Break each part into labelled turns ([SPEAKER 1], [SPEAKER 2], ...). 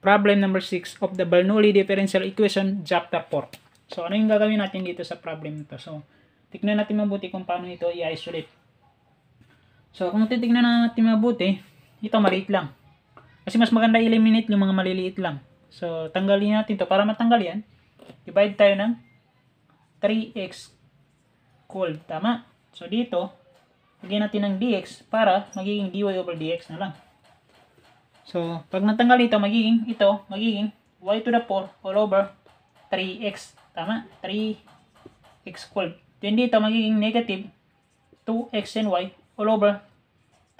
[SPEAKER 1] problem number 6 of the Bernoulli differential equation chapter 4. So ano yung gagawin natin dito sa problem nito? So tignan natin mabuti kung paano ito i-isolate. So kung titignan natin mabuti, ito maliit lang. Kasi mas maganda eliminate yung mga maliliit lang. So tanggalin natin to para matanggal yan. Divide tayo ng 3x cold. Tama? So dito, lagyan natin ng dx para magiging dy over dx na lang. So, pag natanggal ito, magiging ito, magiging y to the 4 all over 3x. Tama? 3x squared. Then dito, magiging negative 2x and y all over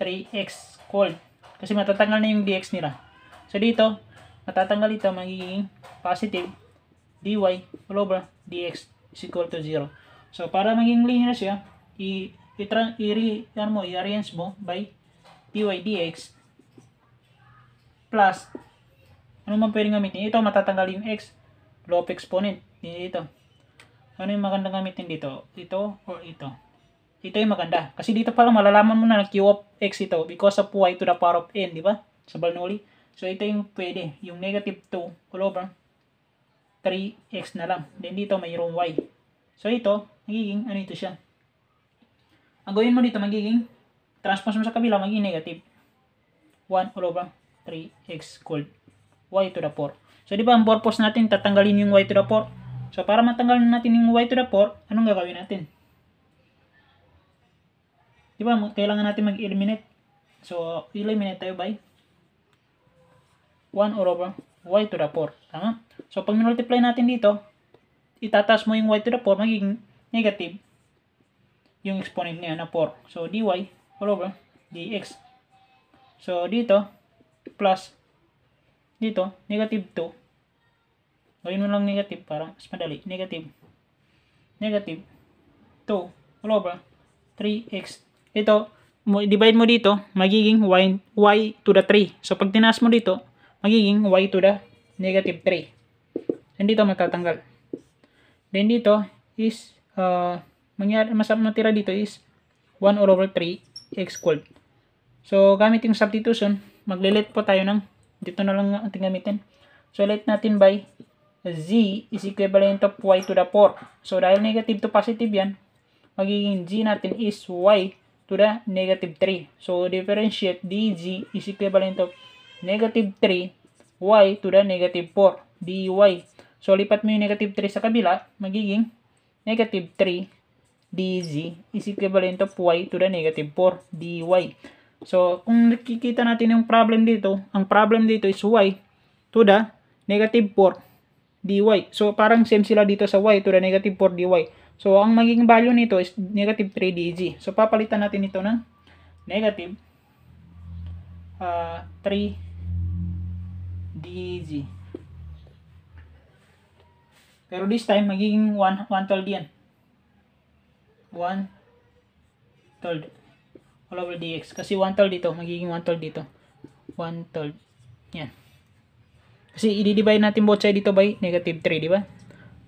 [SPEAKER 1] 3x squared. Kasi matatanggal na yung dx nila. So, dito, matatanggal ito, magiging positive dy all over dx is equal to 0. So, para maging linear siya, i-arrange mo by dy dx plus, ano man pwedeng gamitin? Ito, matatanggal yung x, low exponent, dito. Ano yung magandang gamitin dito? Ito or ito? Ito yung maganda. Kasi dito pa lang, malalaman mo na na q of x ito because of y to the power of n, di ba? Sa Bernoulli. So, ito yung pwede. Yung negative 2 all over 3x na lang. Then, dito mayroong y. So, ito, magiging, ano ito siya? Ang gawin mo dito, magiging, transpose mo sa kabila, magiging negative. 1 all over 3x equal y to the 4. So, di ba ang purpose natin, tatanggalin yung y to the 4. So, para matanggal natin yung y to the 4, anong gagawin natin? Di ba, kailangan natin mag-eliminate. So, eliminate tayo by 1 or over y to the 4. Tama? So, pag multiply natin dito, itataas mo yung y to the 4, magiging negative yung exponent niya na 4. So, dy all over dx. So, dito, plus dito, negative 2. Gawin mo lang negative para mas madali. Negative. Negative 2 all over 3x. Ito, divide mo dito, magiging y, y to the 3. So, pag tinaas mo dito, magiging y to the negative 3. And dito matatanggal. Then dito is, uh, mangyari, mas matira dito is 1 all over 3 x squared. So, gamit yung substitution, maglilit po tayo ng dito na lang ang gamitin. So, let natin by z is equivalent of y to the 4. So, dahil negative to positive yan, magiging g natin is y to the negative 3. So, differentiate dg is equivalent of negative 3 y to the negative 4 dy. So, lipat mo yung negative 3 sa kabila, magiging negative 3 dz is equivalent of y to the negative 4 dy. So, kung nakikita natin yung problem dito, ang problem dito is y to the negative 4 dy. So, parang same sila dito sa y to the negative 4 dy. So, ang magiging value nito is negative 3 dg. So, papalitan natin ito ng negative uh, 3 dg. Pero this time, magiging 1, 1 12 yan. 1 12 all over dx. Kasi 1 third dito, magiging 1 third dito. 1 third. Yan. Kasi i-divide natin both side dito by negative 3, di ba?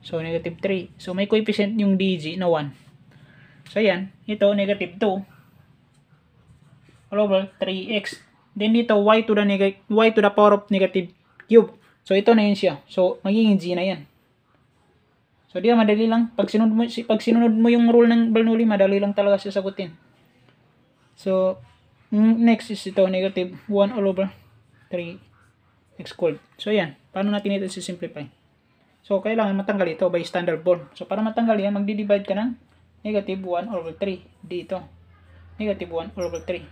[SPEAKER 1] So, negative 3. So, may coefficient yung dg na 1. So, yan. Ito, negative 2. All over 3x. Then, dito, y to the, y to the power of negative cube. So, ito na yun siya. So, magiging g na yan. So, di ba, madali lang. Pag sinunod mo, pag sinunod mo yung rule ng Bernoulli, madali lang talaga siya sagutin. So, mm, next is ito, negative 1 all over 3x cubed. So, ayan. Paano natin ito simplify? So, kailangan matanggal ito by standard form. So, para matanggal yan, magdi-divide ka ng negative 1 over 3 dito. Negative 1 over 3.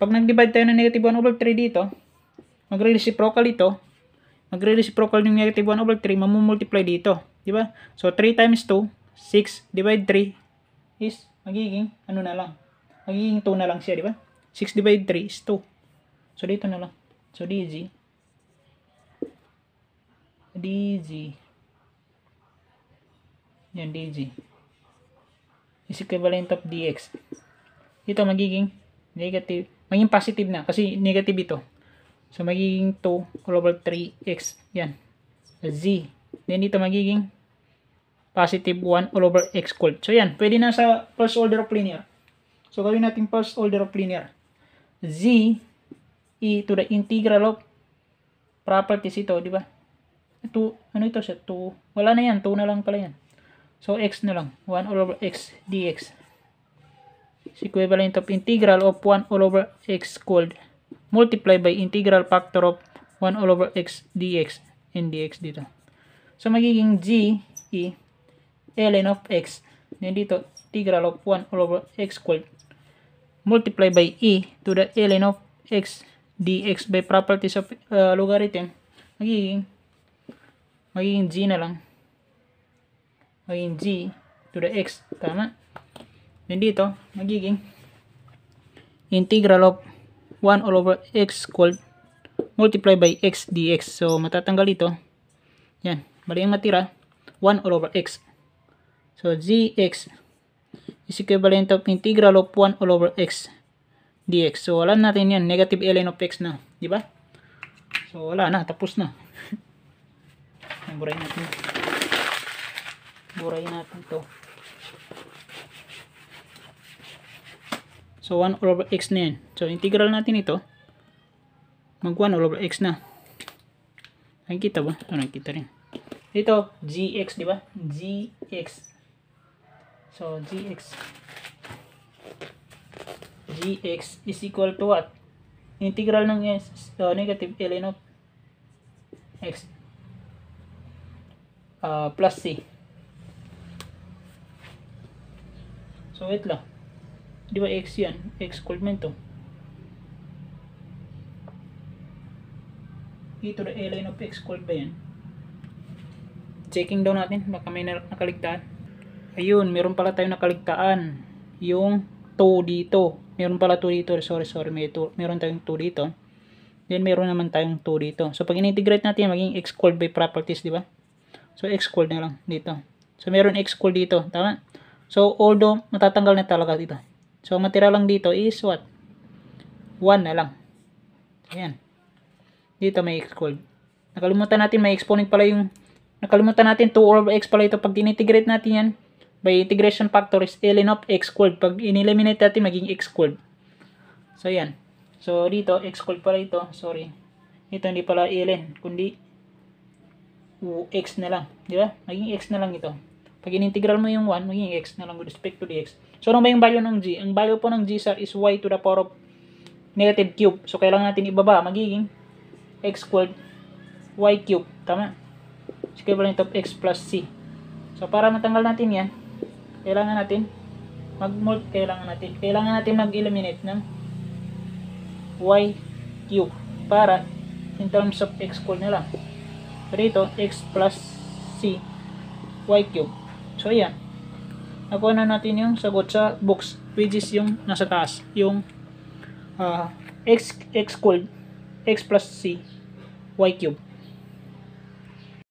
[SPEAKER 1] Pag nag-divide tayo ng negative 1 over 3 dito, magre-reciprocal ito. Magre-reciprocal yung negative 1 over 3, mamumultiply dito. Di ba? So, 3 times 2, 6, divide 3 is magiging ano na lang, magiging 2 na lang siya, di ba? 6 divided 3 is 2. So, dito na lang. So, DG. DG. Yan, DG. Is equivalent of DX. Ito magiging negative. Magiging positive na. Kasi negative ito. So, magiging 2 over 3x. Yan. Z. Then, dito magiging positive 1 all over x cubed. So, yan. Pwede na sa first order of linear. So, gawin natin first order of linear. Z e to the integral of properties ito, di ba? Ito, ano ito siya? 2. Wala na yan. 2 na lang pala yan. So, x na lang. 1 all over x dx. It's equivalent of integral of 1 all over x called multiplied by integral factor of 1 all over x dx and dx dito. So, magiging g e ln of x. Then dito, integral of 1 all over x called multiply by e to the ln of x dx by properties of uh, logarithm, magiging, magiging g na lang. Magiging g to the x. Tama? Then dito, magiging integral of 1 all over x called multiply by x dx. So, matatanggal ito. Yan. Bali ang matira, 1 all over x. So, gx is equivalent of integral of 1 all over x dx. So, wala natin yan. Negative ln of x na. Di ba? So, wala na. Tapos na. Burayin natin. Burayin natin to. So, 1 all over x na yan. So, integral natin ito. Mag 1 all over x na. Nakikita ba? Ito nakikita rin. Ito, gx, di ba? gx So, gx gx is equal to what? Integral ng s, uh, negative ln eh, of x uh, plus c. So, wait lang. Di ba x yan? x equalment to. e to ln eh, of x equal ba yan? Checking daw natin. Baka may nakaligtaan ayun, meron pala tayong nakaligtaan. Yung 2 dito. Meron pala 2 dito. Sorry, sorry. May two, meron tayong 2 dito. Then, meron naman tayong 2 dito. So, pag in-integrate natin, maging x called by properties, di ba? So, x called na lang dito. So, meron x called dito. Tama? So, although, matatanggal na talaga dito. So, matira lang dito is what? 1 na lang. Ayan. Dito may x called. Nakalimutan natin, may exponent pala yung... Nakalimutan natin, 2 over x pala ito. Pag in-integrate natin yan, by integration factor is ln of x squared. Pag in-eliminate natin, maging x squared. So, yan. So, dito, x squared pala ito. Sorry. Ito hindi pala ln, kundi u, x na lang. Di ba? Maging x na lang ito. Pag in-integral mo yung 1, maging x na lang with respect to dx. So, ano ba yung value ng g? Ang value po ng g, sir, is y to the power of negative cube. So, kailangan natin ibaba. Magiging x squared y cube. Tama? So, equivalent of x plus c. So, para matanggal natin yan, kailangan natin mag-molt kailangan natin. Kailangan natin mag-eliminate ng y cube para in terms of x cool na lang. Pero ito, x plus c y cube. So, yan. Nakuha na natin yung sagot sa box which is yung nasa taas. Yung uh, x, x cool x plus c y cube.